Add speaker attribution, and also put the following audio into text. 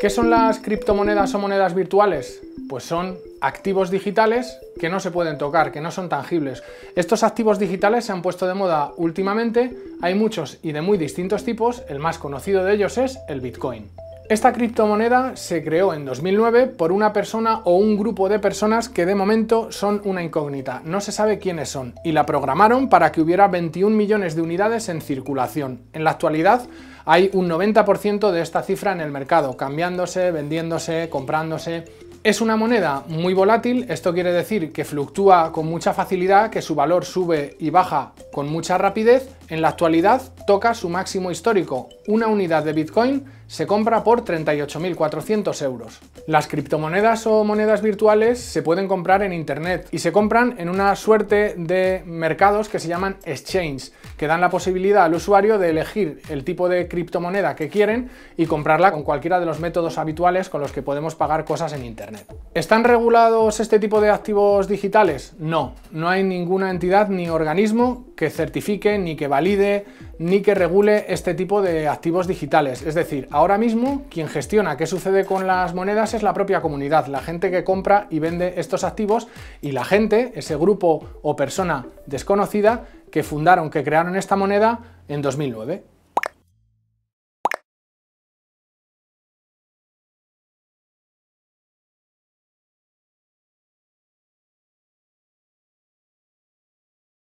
Speaker 1: ¿Qué son las criptomonedas o monedas virtuales? Pues son activos digitales que no se pueden tocar, que no son tangibles. Estos activos digitales se han puesto de moda últimamente, hay muchos y de muy distintos tipos, el más conocido de ellos es el Bitcoin. Esta criptomoneda se creó en 2009 por una persona o un grupo de personas que de momento son una incógnita, no se sabe quiénes son, y la programaron para que hubiera 21 millones de unidades en circulación. En la actualidad hay un 90% de esta cifra en el mercado, cambiándose, vendiéndose, comprándose. Es una moneda muy volátil, esto quiere decir que fluctúa con mucha facilidad, que su valor sube y baja con mucha rapidez, en la actualidad toca su máximo histórico. Una unidad de Bitcoin se compra por 38.400 euros. Las criptomonedas o monedas virtuales se pueden comprar en Internet y se compran en una suerte de mercados que se llaman Exchange, que dan la posibilidad al usuario de elegir el tipo de criptomoneda que quieren y comprarla con cualquiera de los métodos habituales con los que podemos pagar cosas en Internet. ¿Están regulados este tipo de activos digitales? No, no hay ninguna entidad ni organismo que certifique ni que vaya ni que regule este tipo de activos digitales. Es decir, ahora mismo quien gestiona qué sucede con las monedas es la propia comunidad, la gente que compra y vende estos activos y la gente, ese grupo o persona desconocida que fundaron, que crearon esta moneda en 2009.